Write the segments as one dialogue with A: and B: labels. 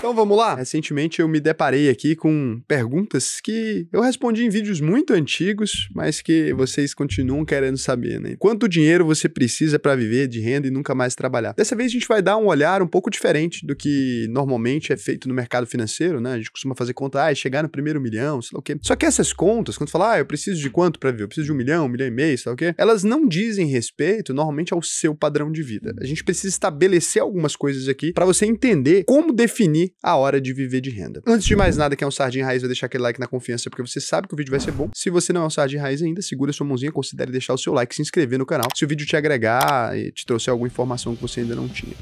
A: Então vamos lá. Recentemente eu me deparei aqui com perguntas que eu respondi em vídeos muito antigos, mas que vocês continuam querendo saber, né? Quanto dinheiro você precisa para viver de renda e nunca mais trabalhar? Dessa vez a gente vai dar um olhar um pouco diferente do que normalmente é feito no mercado financeiro, né? A gente costuma fazer conta, ah, é chegar no primeiro milhão, sei lá o quê. Só que essas contas, quando fala, ah, eu preciso de quanto para viver? Eu preciso de um milhão, um milhão e meio, sei lá o quê? Elas não dizem respeito normalmente ao seu padrão de vida. A gente precisa estabelecer algumas coisas aqui para você entender como definir a hora de viver de renda. Antes de mais nada, que é um Sardinha Raiz, vai deixar aquele like na confiança, porque você sabe que o vídeo vai ser bom. Se você não é um Sardinha Raiz ainda, segura sua mãozinha, considere deixar o seu like, se inscrever no canal, se o vídeo te agregar e te trouxer alguma informação que você ainda não tinha.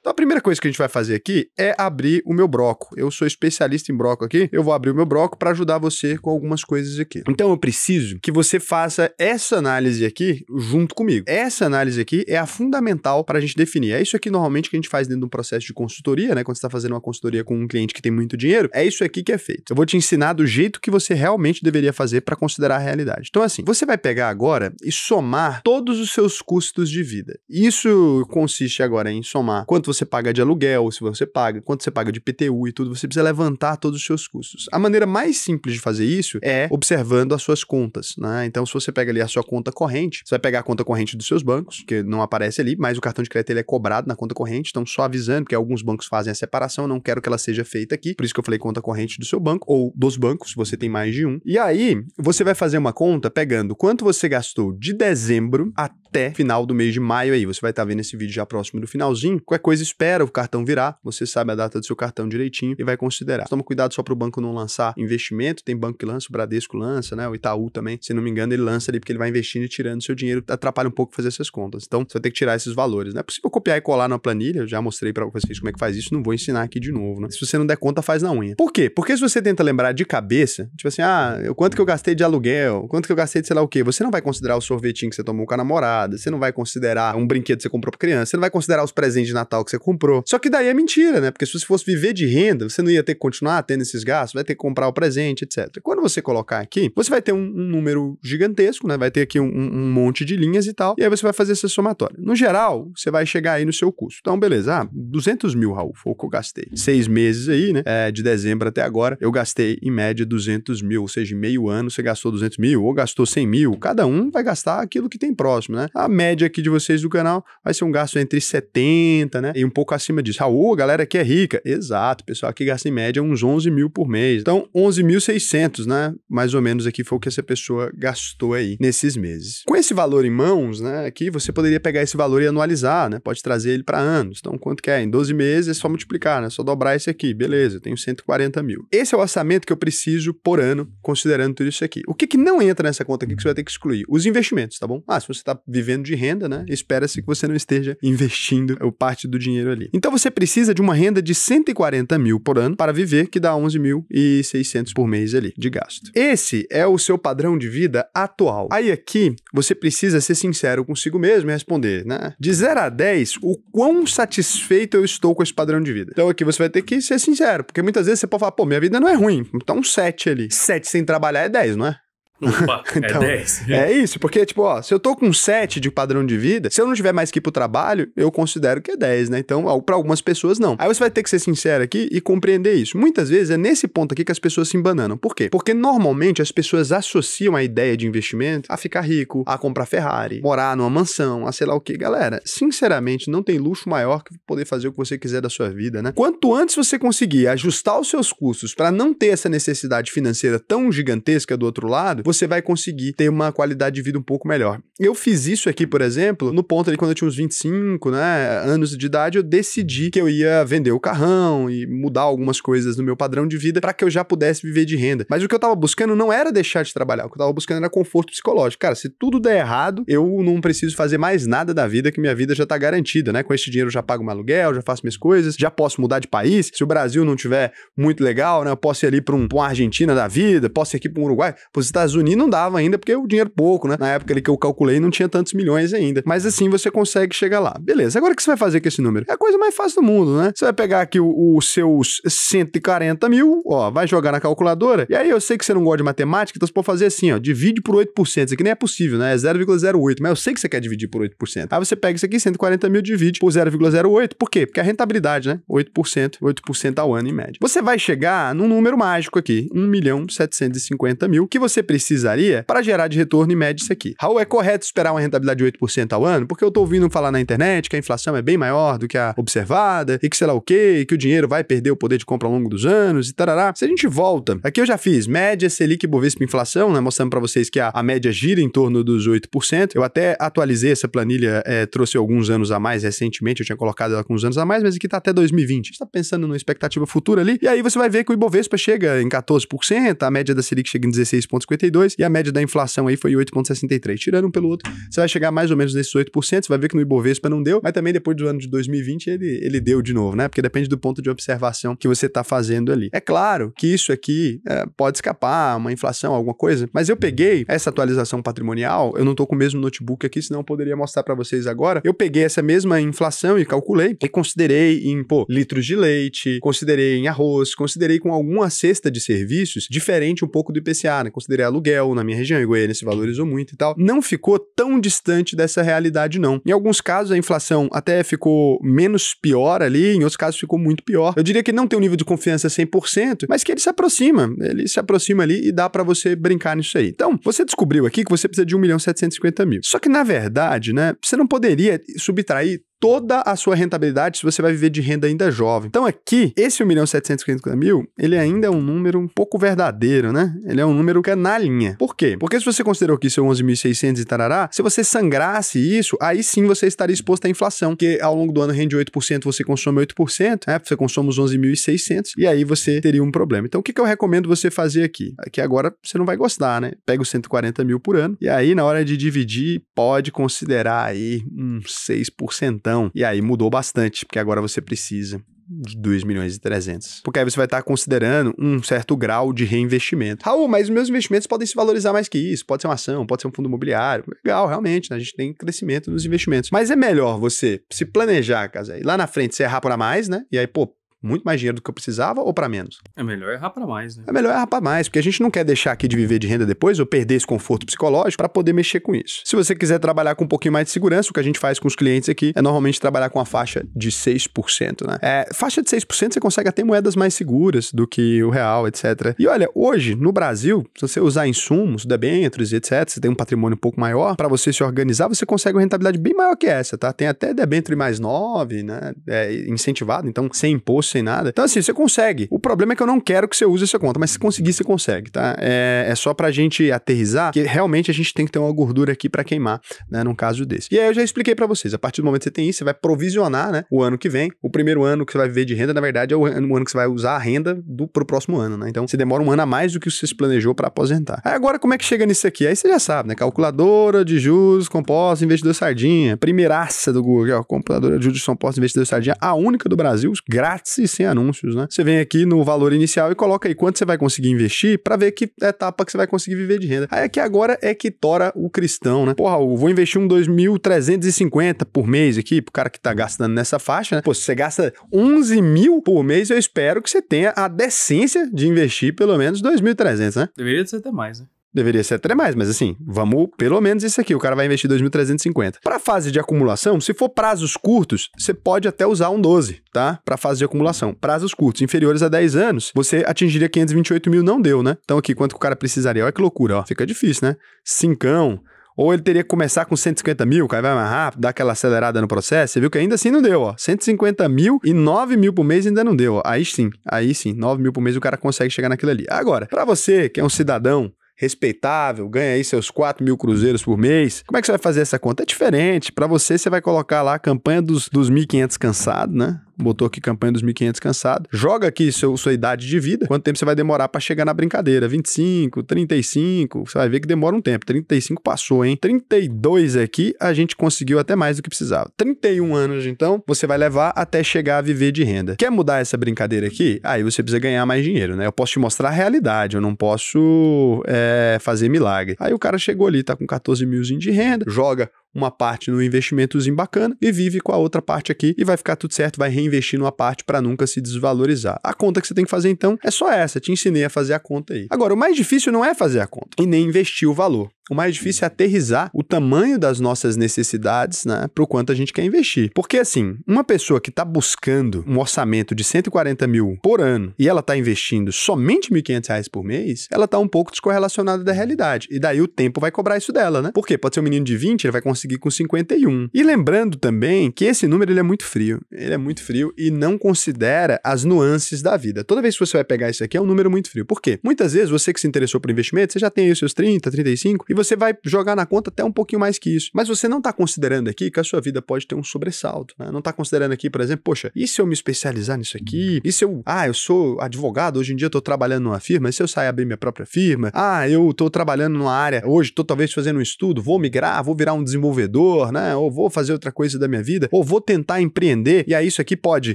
A: Então a primeira coisa que a gente vai fazer aqui é abrir o meu broco. Eu sou especialista em broco aqui, eu vou abrir o meu broco para ajudar você com algumas coisas aqui. Então eu preciso que você faça essa análise aqui junto comigo. Essa análise aqui é a fundamental para a gente definir. É isso aqui normalmente que a gente faz dentro de um processo de consultoria, né? Quando você está fazendo uma consultoria com um cliente que tem muito dinheiro, é isso aqui que é feito. Eu vou te ensinar do jeito que você realmente deveria fazer para considerar a realidade. Então assim, você vai pegar agora e somar todos os seus custos de vida. Isso consiste agora em somar quanto você paga de aluguel, se você paga, quanto você paga de PTU e tudo, você precisa levantar todos os seus custos. A maneira mais simples de fazer isso é observando as suas contas, né? Então, se você pega ali a sua conta corrente, você vai pegar a conta corrente dos seus bancos, que não aparece ali, mas o cartão de crédito ele é cobrado na conta corrente, então só avisando, porque alguns bancos fazem a separação, não quero que ela seja feita aqui, por isso que eu falei conta corrente do seu banco, ou dos bancos, se você tem mais de um. E aí, você vai fazer uma conta pegando quanto você gastou de dezembro até até final do mês de maio aí. Você vai estar tá vendo esse vídeo já próximo do finalzinho. Qualquer coisa espera o cartão virar, você sabe a data do seu cartão direitinho e vai considerar. Toma cuidado só para o banco não lançar investimento, tem banco que lança, o Bradesco lança, né? O Itaú também, se não me engano, ele lança ali porque ele vai investindo e tirando seu dinheiro, atrapalha um pouco fazer essas contas. Então, você vai ter que tirar esses valores, não né? É possível copiar e colar na planilha, eu já mostrei para vocês como é que faz isso, não vou ensinar aqui de novo, né? Se você não der conta, faz na unha. Por quê? Porque se você tenta lembrar de cabeça, tipo assim, ah, quanto que eu gastei de aluguel, quanto que eu gastei de sei lá o quê, você não vai considerar o sorvetinho que você tomou com a namorada, você não vai considerar um brinquedo que você comprou pra criança, você não vai considerar os presentes de Natal que você comprou. Só que daí é mentira, né? Porque se você fosse viver de renda, você não ia ter que continuar tendo esses gastos, vai ter que comprar o presente, etc. Quando você colocar aqui, você vai ter um, um número gigantesco, né? Vai ter aqui um, um, monte de linhas e tal, e aí você vai fazer essa somatória. No geral, você vai chegar aí no seu custo. Então, beleza, ah, 200 mil, Raul, foi o que eu gastei. Seis meses aí, né? É, de dezembro até agora, eu gastei em média 200 mil, ou seja, em meio ano você gastou 200 mil, ou gastou 100 mil, cada um vai gastar aquilo que tem próximo, né? A média aqui de vocês do canal vai ser um gasto entre 70, né? E um pouco acima disso. Raul, a galera aqui é rica. Exato, pessoal aqui gasta em média uns 11 mil por mês. Então, 11.600, né? Mais ou menos aqui foi o que essa pessoa gastou aí nesses meses. Com esse valor em mãos, né? Aqui você poderia pegar esse valor e anualizar, né? Pode trazer ele para anos. Então, quanto que é? Em 12 meses é só multiplicar, né? Só dobrar esse aqui. Beleza, eu tenho 140 mil. Esse é o orçamento que eu preciso por ano, considerando tudo isso aqui. O que, que não entra nessa conta aqui que você vai ter que excluir? Os investimentos, tá bom? Ah, se você está vivendo de renda, né? Espera-se que você não esteja investindo parte do dinheiro ali. Então você precisa de uma renda de 140 mil por ano para viver, que dá 11.600 por mês ali de gasto. Esse é o seu padrão de vida atual. Aí aqui você precisa ser sincero consigo mesmo e responder, né? De 0 a 10, o quão satisfeito eu estou com esse padrão de vida. Então aqui você vai ter que ser sincero, porque muitas vezes você pode falar, pô, minha vida não é ruim, então um 7 ali. 7 sem trabalhar é 10, não é? Opa, é então, é 10. É isso, porque, tipo, ó, se eu tô com 7 de padrão de vida, se eu não tiver mais que ir pro trabalho, eu considero que é 10, né? Então, para algumas pessoas, não. Aí você vai ter que ser sincero aqui e compreender isso. Muitas vezes é nesse ponto aqui que as pessoas se embananam. Por quê? Porque normalmente as pessoas associam a ideia de investimento a ficar rico, a comprar Ferrari, morar numa mansão, a sei lá o que. Galera, sinceramente, não tem luxo maior que poder fazer o que você quiser da sua vida, né? Quanto antes você conseguir ajustar os seus custos para não ter essa necessidade financeira tão gigantesca do outro lado, você vai conseguir ter uma qualidade de vida um pouco melhor. Eu fiz isso aqui, por exemplo, no ponto ali quando eu tinha uns 25 né, anos de idade, eu decidi que eu ia vender o carrão e mudar algumas coisas no meu padrão de vida para que eu já pudesse viver de renda. Mas o que eu tava buscando não era deixar de trabalhar, o que eu tava buscando era conforto psicológico. Cara, se tudo der errado, eu não preciso fazer mais nada da vida, que minha vida já tá garantida, né? Com este dinheiro eu já pago meu aluguel, já faço minhas coisas, já posso mudar de país. Se o Brasil não tiver muito legal, né? Eu posso ir ali para um, uma Argentina da vida, posso ir aqui para um Uruguai, para os Estados unir não dava ainda, porque o dinheiro pouco, né? Na época ali que eu calculei não tinha tantos milhões ainda. Mas assim você consegue chegar lá. Beleza, agora o que você vai fazer com esse número? É a coisa mais fácil do mundo, né? Você vai pegar aqui os seus 140 mil, ó, vai jogar na calculadora, e aí eu sei que você não gosta de matemática, então você pode fazer assim, ó, divide por 8%. Isso aqui nem é possível, né? É 0,08, mas eu sei que você quer dividir por 8%. Aí você pega isso aqui, 140 mil, divide por 0,08, por quê? Porque a rentabilidade, né? 8%, 8% ao ano em média. Você vai chegar num número mágico aqui, 1 milhão 750 mil, que você precisa precisaria para gerar de retorno e média isso aqui. Raul, é correto esperar uma rentabilidade de 8% ao ano? Porque eu tô ouvindo falar na internet que a inflação é bem maior do que a observada e que sei lá o quê, e que o dinheiro vai perder o poder de compra ao longo dos anos e tarará. Se a gente volta, aqui eu já fiz média Selic Bovespa inflação, né, mostrando para vocês que a, a, média gira em torno dos 8%. Eu até atualizei essa planilha, é, trouxe alguns anos a mais recentemente, eu tinha colocado ela com uns anos a mais, mas aqui tá até 2020. está pensando numa expectativa futura ali, e aí você vai ver que o Ibovespa chega em 14%, a média da Selic chega em 16,52 e a média da inflação aí foi 8,63. Tirando um pelo outro, você vai chegar mais ou menos nesses 8%, você vai ver que no Ibovespa não deu, mas também depois do ano de 2020 ele, ele deu de novo, né? Porque depende do ponto de observação que você está fazendo ali. É claro que isso aqui é, pode escapar, uma inflação, alguma coisa, mas eu peguei essa atualização patrimonial, eu não estou com o mesmo notebook aqui, senão eu poderia mostrar para vocês agora. Eu peguei essa mesma inflação e calculei e considerei em, pô, litros de leite, considerei em arroz, considerei com alguma cesta de serviços diferente um pouco do IPCA, né? Considerei aluguel aluguel na minha região, Goiânia se valorizou muito e tal, não ficou tão distante dessa realidade, não. Em alguns casos, a inflação até ficou menos pior ali, em outros casos ficou muito pior. Eu diria que não tem um nível de confiança 100%, mas que ele se aproxima, ele se aproxima ali e dá para você brincar nisso aí. Então, você descobriu aqui que você precisa de 1 milhão 750 mil. Só que, na verdade, né, você não poderia subtrair toda a sua rentabilidade se você vai viver de renda ainda jovem. Então aqui, esse 1.750.000, mil, ele ainda é um número um pouco verdadeiro, né? Ele é um número que é na linha. Por quê? Porque se você considerou que é 11.600 e tarará, se você sangrasse isso, aí sim você estaria exposto à inflação, que ao longo do ano rende 8%, você consome 8%, né? Você consome os 11.600 e aí você teria um problema. Então o que, que eu recomendo você fazer aqui? Aqui agora você não vai gostar, né? Pega os 140 mil por ano e aí na hora de dividir, pode considerar aí um 6% então, e aí mudou bastante, porque agora você precisa de 2 milhões e 300. Porque aí você vai estar tá considerando um certo grau de reinvestimento. Raul, mas os meus investimentos podem se valorizar mais que isso. Pode ser uma ação, pode ser um fundo imobiliário. Legal, realmente, né? A gente tem crescimento nos investimentos. Mas é melhor você se planejar, casa. E lá na frente você errar para mais, né? E aí, pô, muito mais dinheiro do que eu precisava ou para menos? É melhor errar para mais, né? É melhor errar para mais, porque a gente não quer deixar aqui de viver de renda depois ou perder esse conforto psicológico para poder mexer com isso. Se você quiser trabalhar com um pouquinho mais de segurança, o que a gente faz com os clientes aqui é normalmente trabalhar com a faixa de 6%, né? É, faixa de 6% você consegue até moedas mais seguras do que o real, etc. E olha, hoje no Brasil, se você usar insumos, debêntures, etc, você tem um patrimônio um pouco maior, para você se organizar, você consegue uma rentabilidade bem maior que essa, tá? Tem até debênture mais 9, né? É incentivado, então sem imposto sem nada. Então, assim, você consegue. O problema é que eu não quero que você use essa conta, mas se conseguir, você consegue, tá? É, é só pra gente aterrizar que realmente a gente tem que ter uma gordura aqui para queimar, né? Num caso desse. E aí eu já expliquei para vocês. A partir do momento que você tem isso, você vai provisionar, né? O ano que vem. O primeiro ano que você vai viver de renda, na verdade, é o ano que você vai usar a renda do, pro próximo ano, né? Então, você demora um ano a mais do que você se planejou para aposentar. Aí agora, como é que chega nisso aqui? Aí você já sabe, né? Calculadora de juros compostos, investidor sardinha. Primeiraça do Google, ó. Computadora de juros compostos, investidor sardinha. A única do Brasil, grátis e sem anúncios, né? Você vem aqui no valor inicial e coloca aí quanto você vai conseguir investir para ver que etapa que você vai conseguir viver de renda. Aí aqui é agora é que tora o cristão, né? Porra, eu vou investir um 2.350 por mês aqui, pro cara que tá gastando nessa faixa, né? Pô, se você gasta 11 mil por mês, eu espero que você tenha a decência de investir pelo menos 2.300, né? Deveria ser até mais, né? Deveria ser até mais, mas assim, vamos pelo menos isso aqui. O cara vai investir 2.350. Para fase de acumulação, se for prazos curtos, você pode até usar um 12, tá? Para fase de acumulação. Prazos curtos, inferiores a 10 anos, você atingiria 528 mil, não deu, né? Então aqui, quanto que o cara precisaria? Olha que loucura, ó. Fica difícil, né? Cincão, ou ele teria que começar com 150 mil, o cara vai mais rápido, dá aquela acelerada no processo. Você viu que ainda assim não deu, ó. 150 mil e 9 mil por mês ainda não deu, ó. Aí sim, aí sim, 9 mil por mês o cara consegue chegar naquilo ali. Agora, para você que é um cidadão respeitável, ganha aí seus 4 mil cruzeiros por mês. Como é que você vai fazer essa conta? É diferente. Para você, você vai colocar lá a campanha dos, dos 1.500 cansados, né? botou aqui campanha dos 1.500 cansado. Joga aqui seu, sua idade de vida, quanto tempo você vai demorar para chegar na brincadeira? 25, 35, você vai ver que demora um tempo. 35 passou, hein? 32 aqui, a gente conseguiu até mais do que precisava. 31 anos, então, você vai levar até chegar a viver de renda. Quer mudar essa brincadeira aqui? Aí você precisa ganhar mais dinheiro, né? Eu posso te mostrar a realidade, eu não posso é, fazer milagre. Aí o cara chegou ali, tá com 14 milzinho de renda, joga uma parte no investimentozinho bacana e vive com a outra parte aqui e vai ficar tudo certo, vai reinvestir numa parte para nunca se desvalorizar. A conta que você tem que fazer então é só essa, te ensinei a fazer a conta aí. Agora, o mais difícil não é fazer a conta e nem investir o valor. O mais difícil é aterrizar o tamanho das nossas necessidades, né, para o quanto a gente quer investir. Porque, assim, uma pessoa que está buscando um orçamento de 140 mil por ano e ela está investindo somente R$ 1.500 por mês, ela está um pouco descorrelacionada da realidade. E daí o tempo vai cobrar isso dela, né? Porque pode ser um menino de 20, ele vai conseguir com 51. E lembrando também que esse número ele é muito frio. Ele é muito frio e não considera as nuances da vida. Toda vez que você vai pegar isso aqui, é um número muito frio. Por quê? Muitas vezes você que se interessou por investimento, você já tem aí os seus 30, 35 e você vai jogar na conta até um pouquinho mais que isso. Mas você não está considerando aqui que a sua vida pode ter um sobressalto. Né? Não está considerando aqui, por exemplo, poxa, e se eu me especializar nisso aqui? E se eu, ah, eu sou advogado, hoje em dia estou trabalhando numa firma, e se eu sair abrir minha própria firma? Ah, eu estou trabalhando numa área, hoje estou talvez fazendo um estudo, vou migrar, vou virar um desenvolvedor, né? Ou vou fazer outra coisa da minha vida, ou vou tentar empreender. E aí isso aqui pode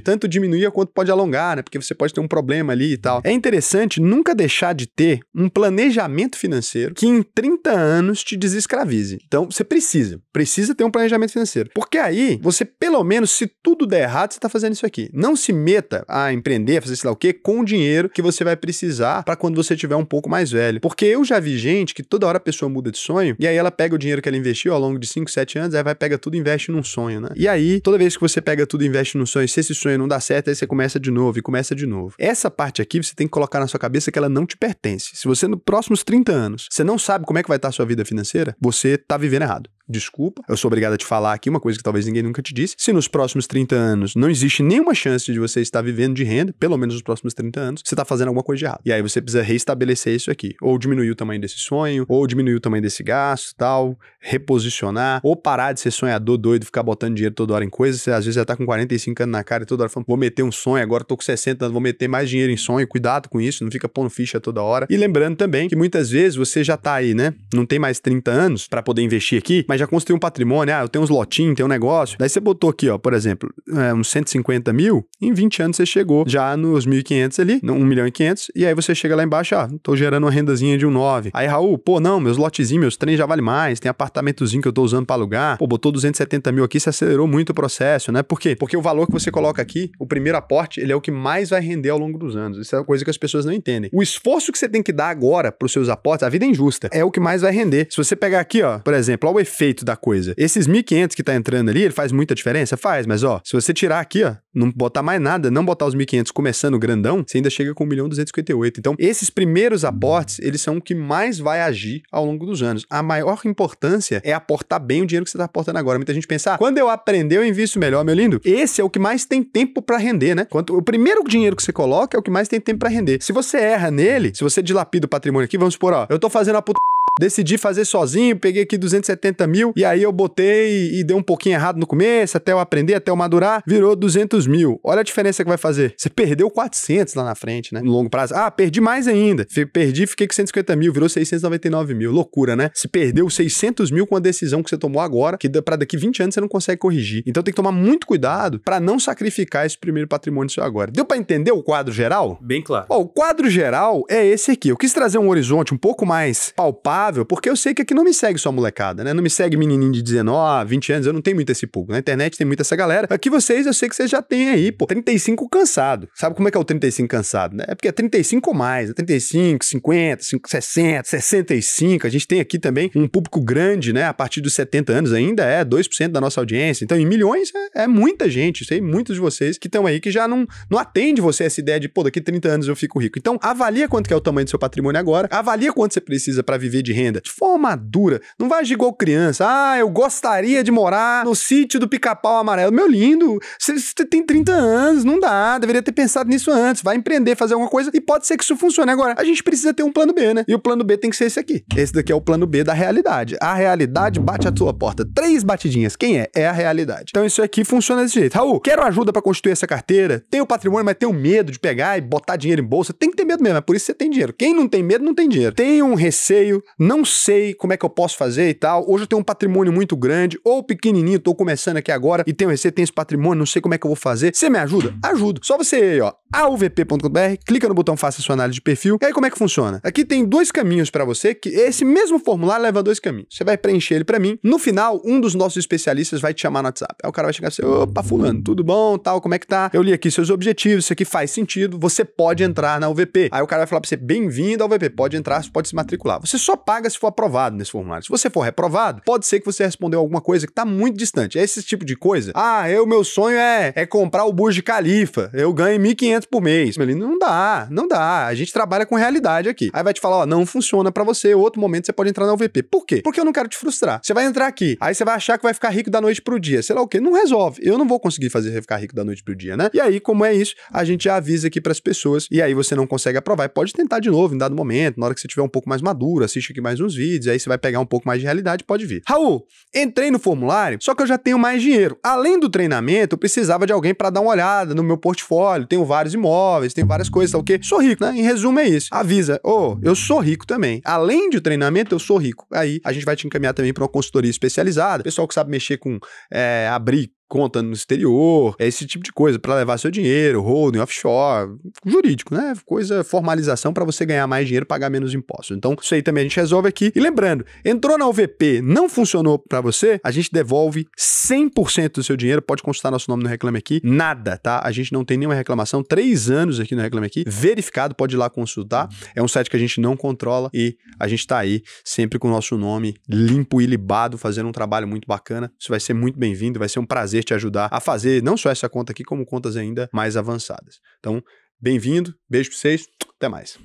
A: tanto diminuir quanto pode alongar, né? Porque você pode ter um problema ali e tal. É interessante nunca deixar de ter um planejamento financeiro que em 30 anos anos te desescravize. Então, você precisa, precisa ter um planejamento financeiro. Porque aí, você, pelo menos, se tudo der errado, você está fazendo isso aqui. Não se meta a empreender, a fazer sei lá o quê, com o dinheiro que você vai precisar para quando você tiver um pouco mais velho. Porque eu já vi gente que toda hora a pessoa muda de sonho e aí ela pega o dinheiro que ela investiu ao longo de 5, 7 anos, aí vai, pega tudo e investe num sonho, né? E aí, toda vez que você pega tudo e investe num sonho, se esse sonho não dá certo, aí você começa de novo e começa de novo. Essa parte aqui você tem que colocar na sua cabeça que ela não te pertence. Se você, nos próximos 30 anos, você não sabe como é que vai estar a sua sua vida financeira, você tá vivendo errado desculpa, eu sou obrigado a te falar aqui uma coisa que talvez ninguém nunca te disse. Se nos próximos 30 anos não existe nenhuma chance de você estar vivendo de renda, pelo menos nos próximos 30 anos, você está fazendo alguma coisa de errado. E aí você precisa reestabelecer isso aqui. Ou diminuir o tamanho desse sonho, ou diminuir o tamanho desse gasto, tal, reposicionar, ou parar de ser sonhador doido, ficar botando dinheiro toda hora em coisas. Você às vezes já tá com 45 anos na cara e toda hora falando, vou meter um sonho, agora tô com 60 anos, vou meter mais dinheiro em sonho, cuidado com isso, não fica pondo ficha toda hora. E lembrando também que muitas vezes você já tá aí, né? Não tem mais 30 anos para poder investir aqui, mas mas já construiu um patrimônio, ah, eu tenho uns lotinhos, tenho um negócio. Daí você botou aqui, ó, por exemplo, é, uns 150 mil, em 20 anos você chegou já nos 1.500 ali, 1 milhão e 500, e aí você chega lá embaixo, ah, tô gerando uma rendazinha de um 9. Aí, Raul, pô, não, meus lotezinhos, meus trens já vale mais, tem apartamentozinho que eu tô usando para alugar, pô, botou 270 mil aqui, você acelerou muito o processo, né? Por quê? Porque o valor que você coloca aqui, o primeiro aporte, ele é o que mais vai render ao longo dos anos. Isso é uma coisa que as pessoas não entendem. O esforço que você tem que dar agora pros seus aportes, a vida é injusta, é o que mais vai render. Se você pegar aqui, ó, por exemplo, ó, o efeito conceito da coisa. Esses 1.500 que tá entrando ali, ele faz muita diferença? Faz, mas ó, se você tirar aqui, ó, não botar mais nada, não botar os 1.500 começando grandão, você ainda chega com 1.258. milhão Então, esses primeiros aportes, eles são o que mais vai agir ao longo dos anos. A maior importância é aportar bem o dinheiro que você está aportando agora. Muita gente pensa, ah, quando eu aprender, eu invisto melhor, meu lindo. Esse é o que mais tem tempo para render, né? Quanto, o primeiro dinheiro que você coloca é o que mais tem tempo para render. Se você erra nele, se você dilapida o patrimônio aqui, vamos supor, ó, eu tô fazendo a puta Decidi fazer sozinho, peguei aqui 270 mil e aí eu botei e deu um pouquinho errado no começo, até eu aprender, até eu madurar, virou 200 200 mil, olha a diferença que vai fazer. Você perdeu 400 lá na frente, né? No longo prazo. Ah, perdi mais ainda. Perdi, fiquei com 150 mil, virou 699 mil. Loucura, né? Se perdeu 600 mil com a decisão que você tomou agora, que para daqui 20 anos você não consegue corrigir. Então tem que tomar muito cuidado para não sacrificar esse primeiro patrimônio seu agora. Deu para entender o quadro geral? Bem claro. Bom, o quadro geral é esse aqui. Eu quis trazer um horizonte um pouco mais palpável, porque eu sei que aqui não me segue só molecada, né? Não me segue menininho de 19, 20 anos, eu não tenho muito esse público. Na internet tem muita essa galera. Aqui vocês, eu sei que vocês já têm tem aí, pô, 35 cansado. Sabe como é que é o 35 cansado, né? É porque é 35 ou mais, é 35, 50, 50, 60, 65. A gente tem aqui também um público grande, né? A partir dos 70 anos ainda é 2% da nossa audiência. Então, em milhões é, é muita gente. Sei muitos de vocês que estão aí que já não, não atende você essa ideia de, pô, daqui 30 anos eu fico rico. Então, avalia quanto que é o tamanho do seu patrimônio agora, avalia quanto você precisa para viver de renda. De forma dura. Não vai agir igual criança. Ah, eu gostaria de morar no sítio do pica-pau amarelo. Meu lindo, você tem 30 anos, não dá, deveria ter pensado nisso antes, vai empreender, fazer alguma coisa e pode ser que isso funcione. Agora, a gente precisa ter um plano B, né? E o plano B tem que ser esse aqui. Esse daqui é o plano B da realidade. A realidade bate a tua porta. Três batidinhas. Quem é? É a realidade. Então isso aqui funciona desse jeito. Raul, quero ajuda para constituir essa carteira, tenho patrimônio, mas tenho medo de pegar e botar dinheiro em bolsa. Tem que ter medo mesmo, é por isso que você tem dinheiro. Quem não tem medo, não tem dinheiro. Tenho um receio, não sei como é que eu posso fazer e tal. Hoje eu tenho um patrimônio muito grande ou pequenininho, tô começando aqui agora e tenho receio, tenho esse patrimônio, não sei como é que eu vou fazer fazer. Você me ajuda? Ajudo. Só você, ó, auvp.com.br, clica no botão Faça sua análise de perfil. E aí, como é que funciona? Aqui tem dois caminhos para você, que esse mesmo formulário leva dois caminhos. Você vai preencher ele para mim. No final, um dos nossos especialistas vai te chamar no WhatsApp. Aí o cara vai chegar assim: opa, Fulano, tudo bom? Tal, como é que tá? Eu li aqui seus objetivos, isso aqui faz sentido. Você pode entrar na UVP. Aí o cara vai falar para você: bem-vindo ao UVP, pode entrar, você pode se matricular. Você só paga se for aprovado nesse formulário. Se você for reprovado, pode ser que você respondeu alguma coisa que tá muito distante. É esse tipo de coisa. Ah, eu, é, meu sonho é, é comprar o Burj Khalifa. Eu ganho 1.500 por mês. Ele não dá, não dá. A gente trabalha com realidade aqui. Aí vai te falar, ó, não funciona para você. Outro momento você pode entrar na UVP. Por quê? Porque eu não quero te frustrar. Você vai entrar aqui, aí você vai achar que vai ficar rico da noite pro dia. Sei lá o quê? Não resolve. Eu não vou conseguir fazer você ficar rico da noite pro dia, né? E aí, como é isso, a gente já avisa aqui para as pessoas e aí você não consegue aprovar. E pode tentar de novo em dado momento, na hora que você tiver um pouco mais maduro, assiste aqui mais uns vídeos, aí você vai pegar um pouco mais de realidade, pode vir. Raul, entrei no formulário, só que eu já tenho mais dinheiro. Além do treinamento, eu precisava de alguém para dar uma olhada no meu portfólio, tenho vários imóveis, tenho várias coisas, tal o quê? Sou rico, né? Em resumo é isso. Avisa, ô, oh, eu sou rico também. Além de treinamento, eu sou rico. Aí a gente vai te encaminhar também para uma consultoria especializada, pessoal que sabe mexer com é, abrir conta no exterior, é esse tipo de coisa, para levar seu dinheiro, holding, offshore, jurídico, né? Coisa, formalização para você ganhar mais dinheiro, pagar menos impostos. Então, isso aí também a gente resolve aqui. E lembrando, entrou na UVP, não funcionou para você, a gente devolve 100% do seu dinheiro, pode consultar nosso nome no Reclame Aqui, nada, tá? A gente não tem nenhuma reclamação, três anos aqui no Reclame Aqui, verificado, pode ir lá consultar, é um site que a gente não controla e a gente tá aí sempre com o nosso nome limpo e libado, fazendo um trabalho muito bacana, isso vai ser muito bem-vindo, vai ser um prazer prazer te ajudar a fazer não só essa conta aqui, como contas ainda mais avançadas. Então, bem-vindo, beijo para vocês, até mais.